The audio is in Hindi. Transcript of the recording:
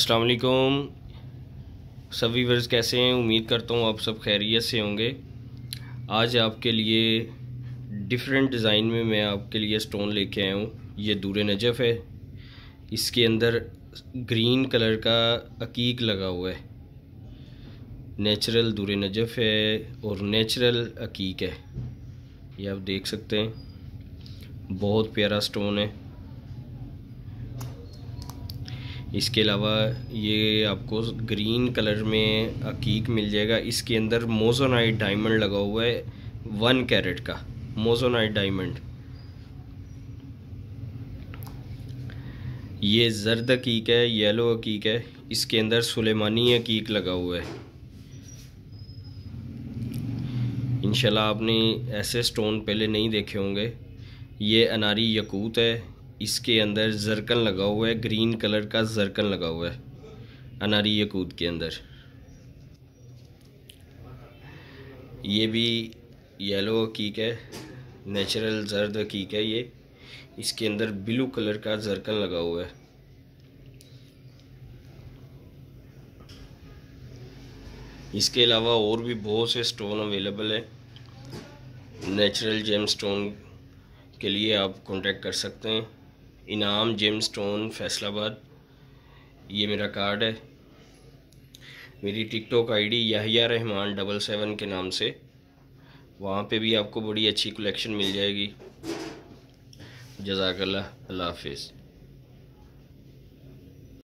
असलकुम सभी वर्ष कैसे हैं उम्मीद करता हूँ आप सब खैरियत से होंगे आज आपके लिए डिफरेंट डिज़ाइन में मैं आपके लिए स्टोन लेके आया हूँ ये दूर नजफ़ है इसके अंदर ग्रीन कलर का अकीक लगा हुआ है नेचुरल दूर नजफ़ है और नेचुरल अकीक है ये आप देख सकते हैं बहुत प्यारा स्टोन है इसके अलावा ये आपको ग्रीन कलर में अकीक मिल जाएगा इसके अंदर मोजोनाइट डायमंड लगा हुआ है वन कैरेट का मोजोनाइट डायमंड ये जर्द अकीक है येलो अकीक है इसके अंदर सुलेमानी अकीक लगा हुआ है इनशाला आपने ऐसे स्टोन पहले नहीं देखे होंगे ये अनारी यकूत है इसके अंदर जरकन लगा हुआ है ग्रीन कलर का जरकन लगा हुआ है अनारी यकूद के अंदर ये भी येलो हकीक है नेचुरल जर्द हकीक है ये इसके अंदर ब्लू कलर का जरकन लगा हुआ है इसके अलावा और भी बहुत से स्टोन अवेलेबल है नेचुरल जेम स्टोन के लिए आप कांटेक्ट कर सकते हैं इनाम जिम स्टोन फैसलाबाद ये मेरा कार्ड है मेरी TikTok ID Yahiya Rahman double seven के नाम से वहाँ पे भी आपको बड़ी अच्छी कलेक्शन मिल जाएगी जजाकल्ला अल्लाह हाफिज़